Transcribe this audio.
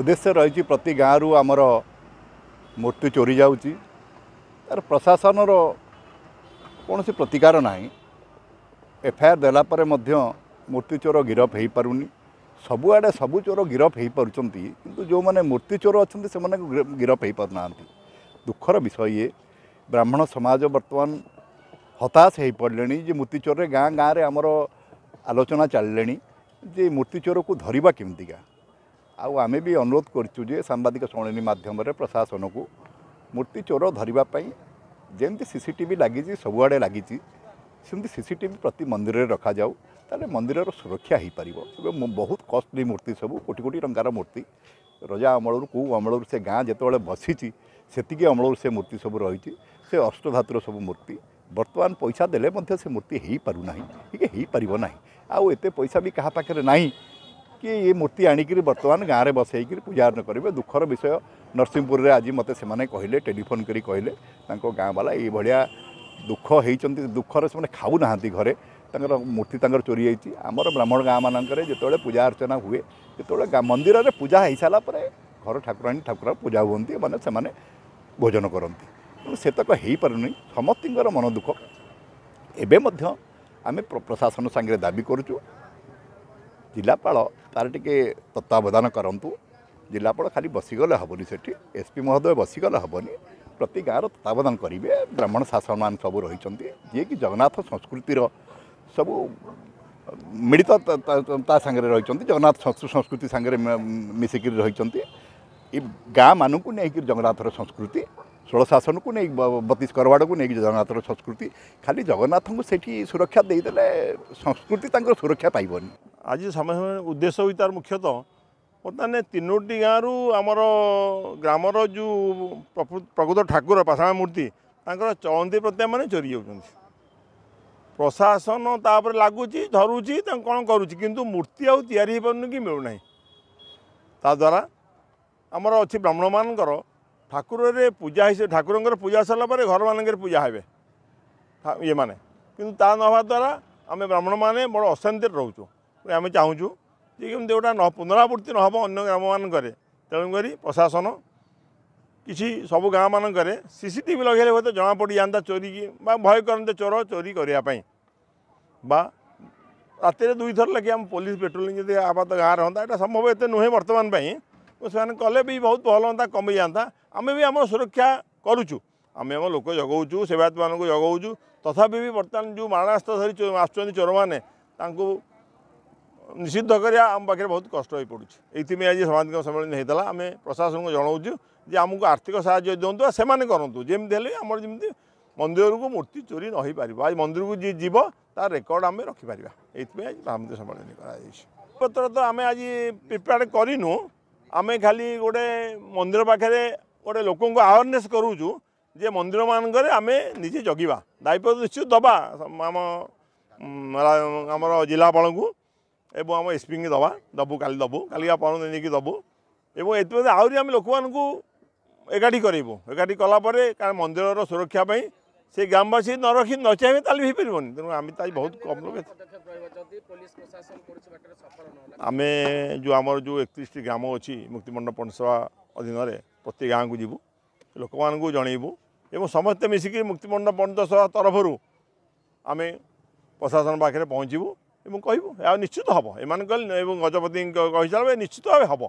ଉଦ୍ଦେଶ୍ୟ ରହିଛି ପ୍ରତି ଗାଁରୁ ଆମର ମୃତ୍ୟୁ ଚୋରି ଯାଉଛି ତା'ର ପ୍ରଶାସନର କୌଣସି ପ୍ରତିକାର ନାହିଁ ଏଫ୍ଆଇଆର୍ ଦେଲା ପରେ ମଧ୍ୟ ମୃତ୍ୟୁ ଚୋର ଗିରଫ ହୋଇପାରୁନି ସବୁଆଡ଼େ ସବୁ ଚୋର ଗିରଫ ହୋଇପାରୁଛନ୍ତି କିନ୍ତୁ ଯେଉଁମାନେ ମୃତ୍ୟୁ ଚୋର ଅଛନ୍ତି ସେମାନଙ୍କୁ ଗିରଫ ହୋଇପାରୁନାହାନ୍ତି ଦୁଃଖର ବିଷୟ ଇଏ ବ୍ରାହ୍ମଣ ସମାଜ ବର୍ତ୍ତମାନ ହତାଶ ହୋଇପଡ଼ିଲେଣି ଯେ ମୃତ୍ୟୁ ଚୋରରେ ଗାଁ ଗାଁରେ ଆମର ଆଲୋଚନା ଚାଲିଲେଣି ଯେ ମୃତ୍ୟୁ ଚୋରକୁ ଧରିବା କେମିତିକା आम भी अनुरोध करे सांबादिकणी मध्यम प्रशासन को मूर्ति चोर धरवापी जमी सीसी टी लगी सबुआड़े लगी सीसी टी प्रति मंदिर रखा जाऊ तेल मंदिर सुरक्षा हो पार बहुत कस्टली मूर्ति सब कोटि कोटी टकर मूर्ति रजा अमल कौ अमल से गाँ जो बसी अमल से मूर्ति सब रही से अष्टातुर सब मूर्ति बर्तमान पैसा देखे मूर्ति हो पारना ठीक है ना आते पैसा भी क्या पाखे नाई କି ଏ ମୂର୍ତ୍ତି ଆଣିକରି ବର୍ତ୍ତମାନ ଗାଁରେ ବସେଇକରି ପୂଜାଅର୍ଚ୍ଚନା କରିବେ ଦୁଃଖର ବିଷୟ ନରସିଂହପୁରରେ ଆଜି ମୋତେ ସେମାନେ କହିଲେ ଟେଲିଫୋନ୍ କରି କହିଲେ ତାଙ୍କ ଗାଁବାଲା ଏଇଭଳିଆ ଦୁଃଖ ହେଇଛନ୍ତି ଦୁଃଖରେ ସେମାନେ ଖାଉନାହାନ୍ତି ଘରେ ତାଙ୍କର ମୂର୍ତ୍ତି ତାଙ୍କର ଚୋରି ହେଇଛି ଆମର ବ୍ରାହ୍ମଣ ଗାଁମାନଙ୍କରେ ଯେତେବେଳେ ପୂଜା ଅର୍ଚ୍ଚନା ହୁଏ ଯେତେବେଳେ ମନ୍ଦିରରେ ପୂଜା ହେଇସାରିଲା ପରେ ଘର ଠାକୁରାଣୀ ଠାକୁର ପୂଜା ହୁଅନ୍ତି ମାନେ ସେମାନେ ଭୋଜନ କରନ୍ତି ତେଣୁ ସେତକ ହେଇପାରୁନି ସମସ୍ତଙ୍କର ମନ ଦୁଃଖ ଏବେ ମଧ୍ୟ ଆମେ ପ୍ରଶାସନ ସାଙ୍ଗରେ ଦାବି କରୁଛୁ ଜିଲ୍ଲାପାଳ ତାର ଟିକେ ତତ୍ତ୍ୱାବଧାନ କରନ୍ତୁ ଜିଲ୍ଲାପାଳ ଖାଲି ବସିଗଲେ ହେବନି ସେଠି ଏସ୍ପି ମହୋଦୟ ବସିଗଲେ ହେବନି ପ୍ରତି ଗାଁର ତତ୍ତ୍ୱାବଧାନ କରିବେ ବ୍ରାହ୍ମଣ ଶାସନମାନ ସବୁ ରହିଛନ୍ତି ଯିଏକି ଜଗନ୍ନାଥ ସଂସ୍କୃତିର ସବୁ ମିଳିତ ତା ସାଙ୍ଗରେ ରହିଛନ୍ତି ଜଗନ୍ନାଥ ସଂସ୍କୃତି ସାଙ୍ଗରେ ମିଶିକିରି ରହିଛନ୍ତି ଏ ଗାଁମାନଙ୍କୁ ନେଇକିରି ଜଗନ୍ନାଥର ସଂସ୍କୃତି ଷୋଳ ଶାସନକୁ ନେଇ ବତିଶ କରବାଡ଼କୁ ନେଇକି ଜଗନ୍ନାଥର ସଂସ୍କୃତି ଖାଲି ଜଗନ୍ନାଥଙ୍କୁ ସେଠି ସୁରକ୍ଷା ଦେଇଦେଲେ ସଂସ୍କୃତି ତାଙ୍କର ସୁରକ୍ଷା ପାଇବନି ଆଜି ସମସ୍ତ ଉଦ୍ଦେଶ୍ୟ ହୋଇ ତାର ମୁଖ୍ୟତଃ ବର୍ତ୍ତମାନ ତିନୋଟି ଗାଁରୁ ଆମର ଗ୍ରାମର ଯେଉଁ ପ୍ରକୃତ ଠାକୁର ପାଶାଣ ମୂର୍ତ୍ତି ତାଙ୍କର ଚଳନ୍ତି ପ୍ରତ୍ୟାମାନେ ଚୋରି ଯାଉଛନ୍ତି ପ୍ରଶାସନ ତା'ପରେ ଲାଗୁଛି ଧରୁଛି ତାଙ୍କୁ କ'ଣ କରୁଛି କିନ୍ତୁ ମୂର୍ତ୍ତି ଆଉ ତିଆରି ହୋଇପାରୁନି କି ମିଳୁନାହିଁ ତାଦ୍ୱାରା ଆମର ଅଛି ବ୍ରାହ୍ମଣମାନଙ୍କର ଠାକୁରରେ ପୂଜା ହେଇ ଠାକୁରଙ୍କର ପୂଜା ସରିଲା ପରେ ଘରମାନଙ୍କରେ ପୂଜା ହେବେ ଇଏମାନେ କିନ୍ତୁ ତା ନ ହେବା ଦ୍ୱାରା ଆମେ ବ୍ରାହ୍ମଣମାନେ ବଡ଼ ଅଶାନ୍ତିରେ ରହୁଛୁ ଆମେ ଚାହୁଁଛୁ ଯେ କେମିତି ଗୋଟେ ପୁନରାବୃତ୍ତି ନହେବ ଅନ୍ୟ ଗ୍ରାମମାନଙ୍କରେ ତେଣୁକରି ପ୍ରଶାସନ କିଛି ସବୁ ଗାଁମାନଙ୍କରେ ସିସିଟିଭି ଲଗାଇଲେ ହୁଏତ ଜଣାପଡ଼ିଯାଆନ୍ତା ଚୋରିକି ବା ଭୟ କରନ୍ତେ ଚୋର ଚୋରି କରିବା ପାଇଁ ବା ରାତିରେ ଦୁଇଥର ଲେଖି ଆମ ପୋଲିସ ପେଟ୍ରୋଲିଂ ଯଦି ଆପାତ ଗାଁ ରହନ୍ତା ଏଇଟା ସମ୍ଭବ ଏତେ ନୁହେଁ ବର୍ତ୍ତମାନ ପାଇଁ ସେମାନେ କଲେ ବି ବହୁତ ଭଲ ହୁଅନ୍ତା କମିଯାଆନ୍ତା ଆମେ ବି ଆମର ସୁରକ୍ଷା କରୁଛୁ ଆମେ ଆମ ଲୋକ ଜଗାଉଛୁ ସେବାୟତମାନଙ୍କୁ ଜଗାଉଛୁ ତଥାପି ବି ବର୍ତ୍ତମାନ ଯେଉଁ ମାରଣାସ୍ତ୍ର ଧରି ଆସୁଛନ୍ତି ଚୋରମାନେ ତାଙ୍କୁ ନିଷିଦ୍ଧ କରିବା ଆମ ପାଖରେ ବହୁତ କଷ୍ଟ ହୋଇପଡ଼ୁଛି ଏଇଥିପାଇଁ ଆଜି ସାମାଜିକ ସମ୍ମିଳନୀ ହୋଇଥିଲା ଆମେ ପ୍ରଶାସନକୁ ଜଣାଉଛୁ ଯେ ଆମକୁ ଆର୍ଥିକ ସାହାଯ୍ୟ ଦିଅନ୍ତୁ ଆଉ ସେମାନେ କରନ୍ତୁ ଯେମିତି ହେଲେ ଆମର ଯେମିତି ମନ୍ଦିରକୁ ମୂର୍ତ୍ତି ଚୋରି ନ ହୋଇପାରିବ ଆଜି ମନ୍ଦିରକୁ ଯିଏ ଯିବ ତା ରେକର୍ଡ଼ ଆମେ ରଖିପାରିବା ଏଇଥିପାଇଁ ଆଜି ସାମାଜିକ ସମ୍ମିଳନୀ କରାଯାଇଛି ପତ୍ର ତ ଆମେ ଆଜି ପ୍ରିପେୟାର୍ଡ଼ କରିନୁ ଆମେ ଖାଲି ଗୋଟେ ମନ୍ଦିର ପାଖରେ ଗୋଟେ ଲୋକଙ୍କୁ ଆୱାରନେସ୍ କରୁଛୁ ଯେ ମନ୍ଦିରମାନଙ୍କରେ ଆମେ ନିଜେ ଜଗିବା ଦାୟିତ୍ୱ ନିଶ୍ଚିତ ଦେବା ଆମ ଆମର ଜିଲ୍ଲାପାଳଙ୍କୁ ଏବଂ ଆମ ଏସ୍ପିଙ୍କି ଦେବା ଦେବୁ କାଲି ଦେବୁ କାଲି ପରଦିନ ନେଇକି ଦେବୁ ଏବଂ ଏଥିପ୍ରତି ଆହୁରି ଆମେ ଲୋକମାନଙ୍କୁ ଏକାଠି କରାଇବୁ ଏକାଠି କଲାପରେ କାରଣ ମନ୍ଦିରର ସୁରକ୍ଷା ପାଇଁ ସେ ଗ୍ରାମବାସୀ ନ ରଖି ନ ଚାହିଁବେ ତାହେଲେ ହେଇପାରିବନି ତେଣୁ ଆମେ ତା ବହୁତ କମ୍ ଲୋକ ଆମେ ଯେଉଁ ଆମର ଯେଉଁ ଏକତିରିଶଟି ଗ୍ରାମ ଅଛି ମୁକ୍ତିମଣ୍ଡପ ପଣ୍ଡସଭା ଅଧୀନରେ ପ୍ରତି ଗାଁକୁ ଯିବୁ ଲୋକମାନଙ୍କୁ ଜଣାଇବୁ ଏବଂ ସମସ୍ତେ ମିଶିକି ମୁକ୍ତିମଣ୍ଡପ ପଣ୍ଡସଭା ତରଫରୁ ଆମେ ପ୍ରଶାସନ ପାଖରେ ପହଞ୍ଚିବୁ এবং কহিব এ নিশ্চিত হব এমান গজপতি কে নিশ্চিতভাবে হব